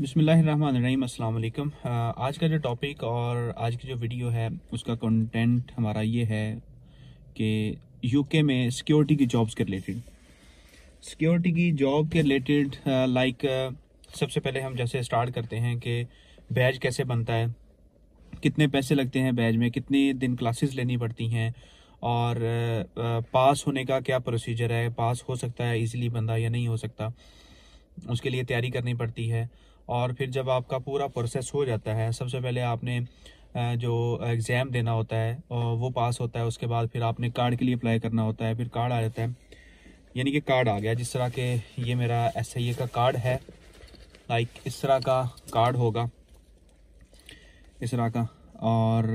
बिसमीम अल्लाम आज का जो टॉपिक और आज की जो वीडियो है उसका कंटेंट हमारा ये है कि यूके में सिक्योरिटी की जॉब्स के रिलेटेड सिक्योरिटी की जॉब के रिलेटेड लाइक सबसे पहले हम जैसे स्टार्ट करते हैं कि बैज कैसे बनता है कितने पैसे लगते हैं बैज में कितने दिन क्लासेस लेनी पड़ती हैं और पास होने का क्या प्रोसीजर है पास हो सकता है ईज़िली बंदा या नहीं हो सकता उसके लिए तैयारी करनी पड़ती है और फिर जब आपका पूरा प्रोसेस हो जाता है सबसे पहले आपने जो एग्ज़ाम देना होता है वो पास होता है उसके बाद फिर आपने कार्ड के लिए अप्लाई करना होता है फिर कार्ड आ जाता है यानी कि कार्ड आ गया जिस तरह के ये मेरा एस आई ए का कार्ड है लाइक इस तरह का कार्ड होगा इस तरह का और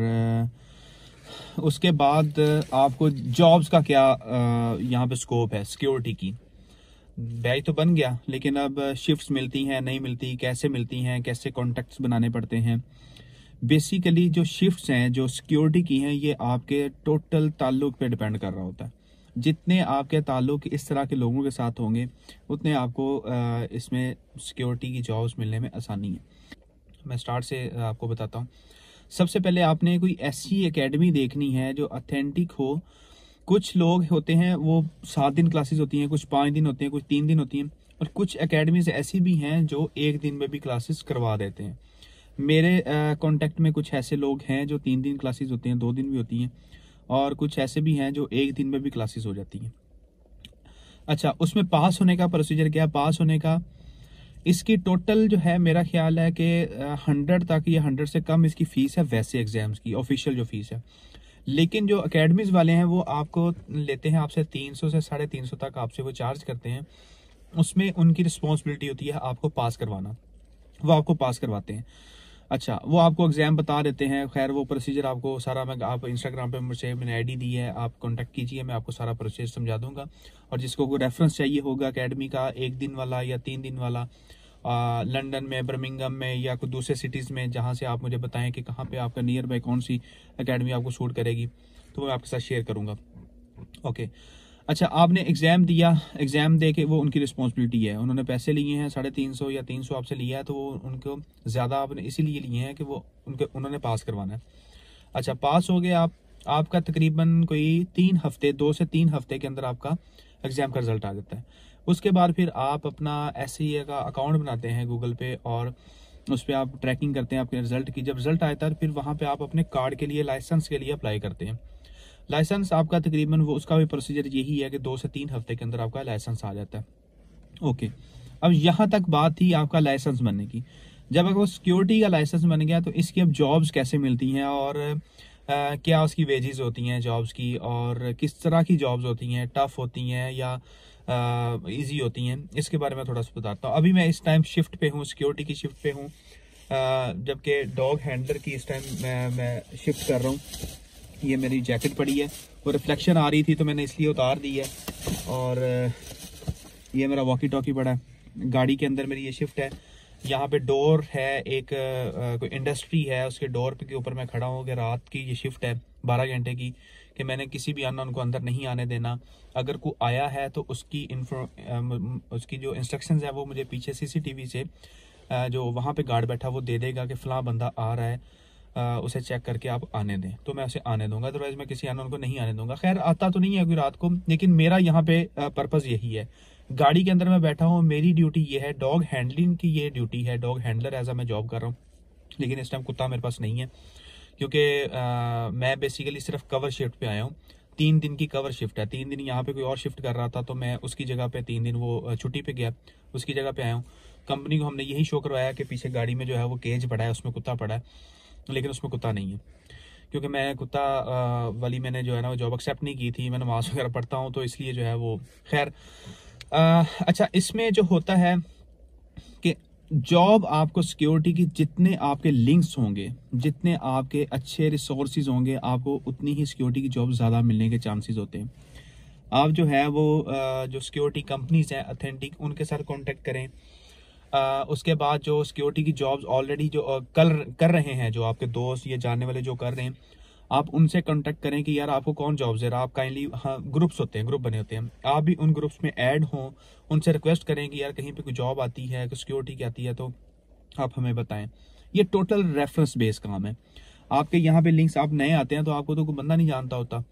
उसके बाद आपको जॉब्स का क्या यहाँ पे स्कोप है सिक्योरिटी की बैच तो बन गया लेकिन अब शिफ्ट्स मिलती हैं नहीं मिलती कैसे मिलती हैं कैसे कॉन्टैक्ट्स बनाने पड़ते हैं बेसिकली जो शिफ्ट्स हैं जो सिक्योरिटी की हैं ये आपके टोटल ताल्लुक पे डिपेंड कर रहा होता है जितने आपके ताल्लुक इस तरह के लोगों के साथ होंगे उतने आपको इसमें सिक्योरिटी की जॉब्स मिलने में आसानी है मैं स्टार्ट से आपको बताता हूँ सबसे पहले आपने कोई ऐसी अकेडमी देखनी है जो अथेंटिक हो कुछ लोग होते हैं वो सात दिन क्लासेस होती हैं कुछ पाँच दिन होते हैं कुछ तीन दिन होती हैं और कुछ अकेडमीज ऐसी भी हैं जो एक दिन में भी क्लासेस करवा देते हैं मेरे कॉन्टेक्ट में कुछ ऐसे लोग हैं जो तीन दिन क्लासेस होते हैं दो दिन भी होती हैं और कुछ ऐसे भी हैं जो एक दिन में भी क्लासेस हो जाती हैं अच्छा उसमें पास होने का प्रोसीजर क्या है पास होने का इसकी टोटल जो है मेरा ख्याल है कि हंड्रेड तक या हंड्रेड से कम इसकी फ़ीस है वैसे एग्ज़ाम्स की ऑफिशियल जो फ़ीस है लेकिन जो अकेडमीज वाले हैं वो आपको लेते हैं आपसे 300 से साढ़े तीन तक आपसे वो चार्ज करते हैं उसमें उनकी रिस्पॉन्सिबिलिटी होती है आपको पास करवाना वो आपको पास करवाते हैं अच्छा वो आपको एग्जाम बता देते हैं खैर वो प्रोसीजर आपको सारा मैं आप इंस्टाग्राम पे मुझे मैंने आईडी दी है आप कांटेक्ट कीजिए मैं आपको सारा प्रोसेस समझा दूंगा और जिसको कोई रेफरेंस चाहिए होगा अकेडमी का एक दिन वाला या तीन दिन वाला लंदन में बर्मिंगम में या कोई दूसरे सिटीज़ में जहाँ से आप मुझे बताएं कि कहाँ पे आपका नियर बाय कौन सी अकेडमी आपको सूट करेगी तो मैं आपके साथ शेयर करूँगा ओके अच्छा आपने एग्ज़ाम दिया एग्ज़ाम दे के वो उनकी रिस्पॉन्सिबिलिटी है उन्होंने पैसे लिए हैं साढ़े तीन सौ या तीन सौ आपसे लिया है तो वो उनको ज़्यादा आपने इसीलिए लिए हैं कि वो उनके उन्होंने पास करवाना है अच्छा पास हो गए आप आपका तकरीबन कोई तीन हफ्ते दो से तीन हफ्ते के अंदर आपका एग्ज़ाम का रिजल्ट आ जाता है उसके बाद फिर आप अपना सी ए का अकाउंट बनाते हैं गूगल पे और उस पर आप ट्रैकिंग करते हैं आपके रिजल्ट की जब रिजल्ट आया था फिर वहाँ पे आप अपने कार्ड के लिए लाइसेंस के लिए अप्लाई करते हैं लाइसेंस आपका तकरीबन वो उसका भी प्रोसीजर यही है कि दो से तीन हफ्ते के अंदर आपका लाइसेंस आ जाता है ओके अब यहाँ तक बात थी आपका लाइसेंस बनने की जब अगर वो सिक्योरिटी का लाइसेंस बन गया तो इसकी अब जॉब्स कैसे मिलती हैं और आ, क्या उसकी वेजेस होती हैं जॉब्स की और किस तरह की जॉब्स होती हैं टफ होती हैं या ईजी होती हैं इसके बारे में थोड़ा सा बताता हूँ अभी मैं इस टाइम शिफ्ट पे हूँ सिक्योरिटी की शिफ्ट पे हूँ जबकि डॉग हैंडलर की इस टाइम मैं मैं शिफ्ट कर रहा हूँ ये मेरी जैकेट पड़ी है वो रिफ्लेक्शन आ रही थी तो मैंने इसलिए उतार दी है और ये मेरा वॉकी टॉकी पड़ा है गाड़ी के अंदर मेरी ये शिफ्ट है यहाँ पे डोर है एक कोई इंडस्ट्री है उसके डोर के ऊपर मैं खड़ा हूँ कि रात की ये शिफ्ट है बारह घंटे की कि मैंने किसी भी आना को अंदर नहीं आने देना अगर को आया है तो उसकी उसकी जो इंस्ट्रक्शंस है वो मुझे पीछे सीसीटीवी से जो वहाँ पे गार्ड बैठा वो दे देगा कि फ़लाँ बंदा आ रहा है उसे चेक करके आप आने दें तो मैं उसे आने दूंगा अदरवाइज़ मैं किसी आना को नहीं आने दूंगा खैर आता तो नहीं है अभी रात को लेकिन मेरा यहाँ पे पर्पज़ यही है गाड़ी के अंदर मैं बैठा हूँ मेरी ड्यूटी ये है डॉग हैंडलिंग की ये ड्यूटी है डॉग हैंडलर एज मैं जॉब कर रहा हूँ लेकिन इस टाइम कुत्ता मेरे पास नहीं है क्योंकि मैं बेसिकली सिर्फ कवर शिफ्ट पे आया हूँ तीन दिन की कवर शिफ्ट है तीन दिन यहाँ पे कोई और शिफ्ट कर रहा था तो मैं उसकी जगह पे तीन दिन वो छुट्टी पे गया उसकी जगह पे आया हूँ कंपनी को हमने यही शो करवाया कि पीछे गाड़ी में जो है वो केज पड़ा है उसमें कुत्ता पड़ा है लेकिन उसमें कुत्ता नहीं है क्योंकि मैं कुत्ता वाली मैंने जो है ना जॉब एक्सेप्ट नहीं की थी मैं नमाज वगैरह पढ़ता हूँ तो इसलिए जो है वो खैर अच्छा इसमें जो होता है जॉब आपको सिक्योरिटी की जितने आपके लिंक्स होंगे जितने आपके अच्छे रिसोर्स होंगे आपको उतनी ही सिक्योरिटी की जॉब ज़्यादा मिलने के चांसेस होते हैं आप जो है वो जो सिक्योरिटी कंपनीज हैं अथेंटिक उनके साथ कांटेक्ट करें उसके बाद जो सिक्योरिटी की जॉब्स ऑलरेडी जो कर कर रहे हैं जो आपके दोस्त या जानने वाले जो कर रहे हैं आप उनसे कॉन्टेक्ट करें कि यार आपको कौन जॉब्स है आप काइंडली हाँ ग्रुप्स होते हैं ग्रुप बने होते हैं आप भी उन ग्रुप्स में ऐड हों उनसे रिक्वेस्ट करें कि यार कहीं पे कोई जॉब आती है सिक्योरिटी की आती है तो आप हमें बताएं ये टोटल रेफरेंस बेस्ड काम है आपके यहाँ पे लिंक्स आप नए आते हैं तो आपको तो कोई बंदा नहीं जानता होता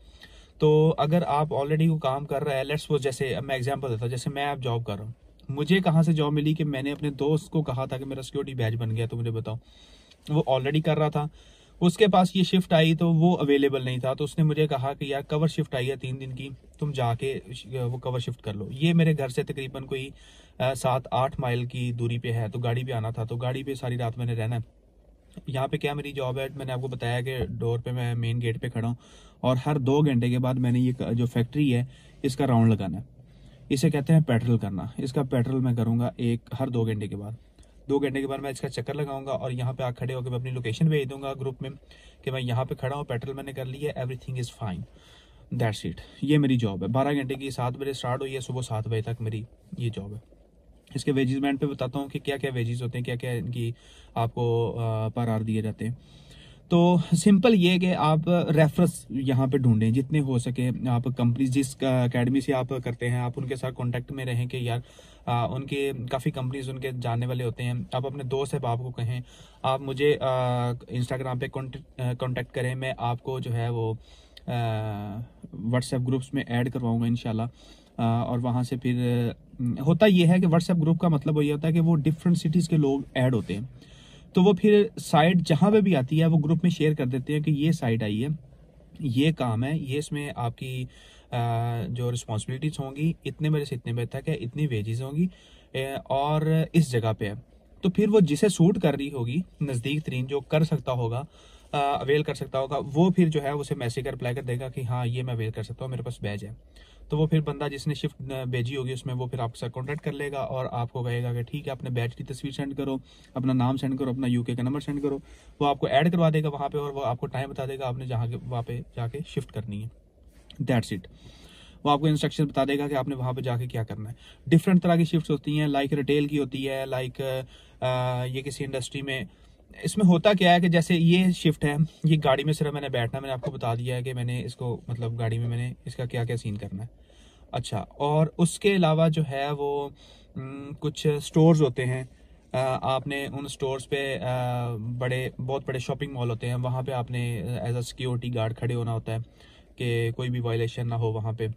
तो अगर आप ऑलरेडी वो काम कर रहा है लेट्स वो जैसे मैं एग्जाम्पल देता हूँ जैसे मैं आप जॉब कर रहा हूँ मुझे कहाँ से जॉब मिली कि मैंने अपने दोस्त को कहा था कि मेरा सिक्योरिटी बैच बन गया तो मुझे बताओ वो ऑलरेडी कर रहा था उसके पास ये शिफ्ट आई तो वो अवेलेबल नहीं था तो उसने मुझे कहा कि यार कवर शिफ्ट आई है तीन दिन की तुम जाके वो कवर शिफ्ट कर लो ये मेरे घर से तकरीबन कोई सात आठ माइल की दूरी पे है तो गाड़ी पे आना था तो गाड़ी पे सारी रात मैंने रहना है यहाँ पे क्या मेरी जॉब है मैंने आपको बताया कि डोर पे मैं मेन गेट पे खड़ा हूँ और हर दो घंटे के बाद मैंने ये जो फैक्ट्री है इसका राउंड लगाना है इसे कहते हैं पेट्रोल करना इसका पेट्रोल मैं करूँगा एक हर दो घंटे के बाद दो घंटे के बाद मैं इसका चक्कर लगाऊंगा और यहाँ पे आ खड़े होकर मैं अपनी लोकेशन भेज दूंगा ग्रुप में कि मैं यहाँ पे खड़ा हूँ पेट्रोल मैंने कर लिया everything is fine that's it ये मेरी जॉब है बारह घंटे की सात बजे स्टार्ट हुई है सुबह सात बजे तक मेरी ये जॉब है इसके वेजिज मैं पे बताता हूँ कि क्या क्या वेजेज होते हैं क्या क्या इनकी आपको पर आर दिए जाते हैं तो सिंपल ये कि आप रेफरेंस यहाँ पे ढूंढें जितने हो सके आप कंपनी जिस अकेडमी से आप करते हैं आप उनके साथ कांटेक्ट में रहें कि यार आ, उनके काफ़ी कंपनीज उनके जानने वाले होते हैं आप अपने दोस्त बाप को कहें आप मुझे इंस्टाग्राम पे कांटेक्ट करें मैं आपको जो है वो व्हाट्सएप ग्रुप्स में ऐड करवाऊँगा इन और वहाँ से फिर होता यह है कि व्हाट्सएप ग्रुप का मतलब वही होता है कि वो डिफरेंट सिटीज़ के लोग ऐड होते हैं तो वो फिर साइट जहाँ पे भी आती है वो ग्रुप में शेयर कर देते हैं कि ये साइट आई है ये काम है ये इसमें आपकी जो रिस्पॉन्सिबिलिटीज़ होंगी इतने बजे से इतने बजे तक है इतनी वेजेस होंगी और इस जगह पे है तो फिर वो जिसे सूट कर रही होगी नज़दीक तरीन जो कर सकता होगा अवेल कर सकता होगा वो फिर जो है उसे मैसेज कर अप्लाई कर देगा कि हाँ ये मैं अवेल कर सकता हूँ मेरे पास बैज है तो वो फिर बंदा जिसने शिफ्ट भेजी होगी उसमें वो फिर आपके साथ कॉन्टैक्ट कर लेगा और आपको कहेगा कि ठीक है अपने बैच की तस्वीर सेंड करो अपना नाम सेंड करो अपना यूके का नंबर सेंड करो वो आपको ऐड करवा देगा वहाँ पर और वो आपको टाइम बता देगा आपने जहाँ के वहाँ पे जाके शिफ्ट करनी है दैट्स इट वो आपको इंस्ट्रक्शन बता देगा कि आपने वहाँ पे जाके क्या करना है डिफरेंट तरह की शिफ्ट होती हैं लाइक रिटेल की होती है लाइक ये किसी इंडस्ट्री में इसमें होता क्या है कि जैसे ये शिफ्ट है ये गाड़ी में सिर्फ मैंने बैठना मैंने आपको बता दिया है कि मैंने इसको मतलब गाड़ी में मैंने इसका क्या क्या सीन करना है अच्छा और उसके अलावा जो है वो हम्म, कुछ स्टोर्स होते हैं आपने उन स्टोर्स पे बड़े बहुत बड़े शॉपिंग मॉल होते हैं वहाँ पे आपने एज अ सिक्योरिटी गार्ड खड़े होना होता है कि कोई भी वायलेशन ना हो वहाँ पे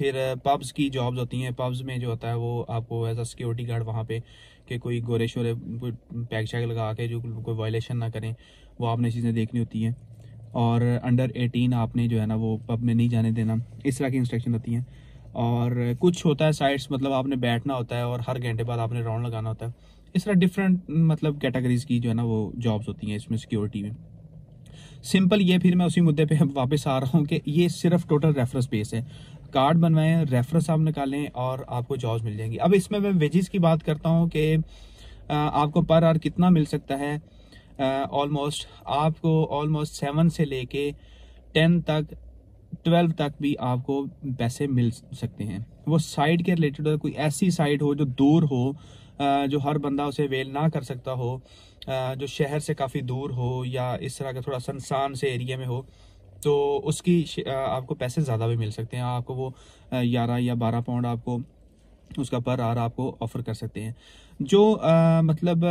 फिर पब्स की जॉब्स होती हैं पब्स में जो होता है वो आपको एज अ सिक्योरिटी गार्ड वहाँ पे कि कोई गोरे शोरे पैक शैक लगा के जो कोई वायलेशन ना करें वो आपने चीज़ें देखनी होती हैं और अंडर एटीन आपने जो है ना वो पब में नहीं जाने देना इस तरह की इंस्ट्रक्शन होती हैं और कुछ होता है साइड्स मतलब आपने बैठना होता है और हर घंटे बाद आपने राउंड लगाना होता है इस तरह डिफरेंट मतलब कैटेगरीज की जो है ना वो जॉब्स होती हैं इसमें सिक्योरिटी में सिंपल ये फिर मैं उसी मुद्दे पे वापस आ रहा हूँ कि ये सिर्फ टोटल रेफरेंस बेस है कार्ड बनवाएं रेफरेंस आप निकालें और आपको जॉब्स मिल जाएंगी अब इसमें मैं वेजेस की बात करता हूँ कि आपको पर आर कितना मिल सकता है ऑलमोस्ट आपको ऑलमोस्ट सेवन से लेके टेन तक ट्वेल्व तक भी आपको पैसे मिल सकते हैं वो साइड के रिलेटेड कोई ऐसी साइट हो जो दूर हो जो हर बंदा उसे वेल ना कर सकता हो जो शहर से काफ़ी दूर हो या इस तरह का थोड़ा सनसान से एरिया में हो तो उसकी आपको पैसे ज़्यादा भी मिल सकते हैं आपको वो ग्यारह या बारह पाउंड आपको उसका पर आर आपको ऑफ़र कर सकते हैं जो आ, मतलब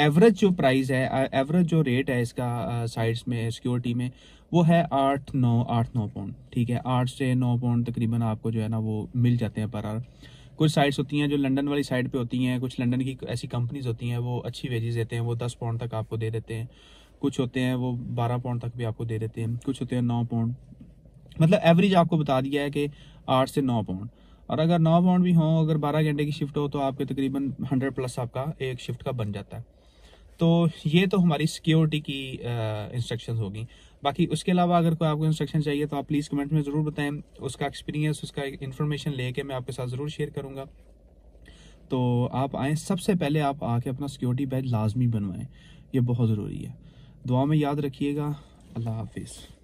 एवरेज जो प्राइस है एवरेज जो रेट है इसका साइड्स में सिक्योरिटी में वो है आठ नौ आठ नौ पाउंड ठीक है आठ से नौ पाउंड तकरीबन आपको जो है ना वो मिल जाते हैं पर आर कुछ साइट्स होती हैं जो लंदन वाली साइड पे होती हैं कुछ लंदन की ऐसी कंपनीज होती हैं वो अच्छी वेजेस देते हैं वो दस पाउंड तक आपको दे देते हैं कुछ होते हैं वो बारह पाउंड तक भी आपको दे देते हैं कुछ होते हैं नौ पाउंड मतलब एवरेज आपको बता दिया है कि आठ से नौ पाउंड और अगर नौ पाउंड भी हों अगर बारह घंटे की शिफ्ट हो तो आपके तकरीबन हंड्रेड प्लस आपका एक शिफ्ट का बन जाता है तो ये तो हमारी सिक्योरिटी की इंस्ट्रक्शंस होगी बाकी उसके अलावा अगर कोई आपको इंस्ट्रक्शन चाहिए तो आप प्लीज़ कमेंट में ज़रूर बताएं उसका एक्सपीरियंस उसका इन्फॉर्मेशन लेके मैं आपके साथ ज़रूर शेयर करूँगा तो आप आएँ सबसे पहले आप आके अपना सिक्योरिटी बैच लाजमी बनवाएं ये बहुत ज़रूरी है दुआ में याद रखिएगा अल्लाह हाफिज़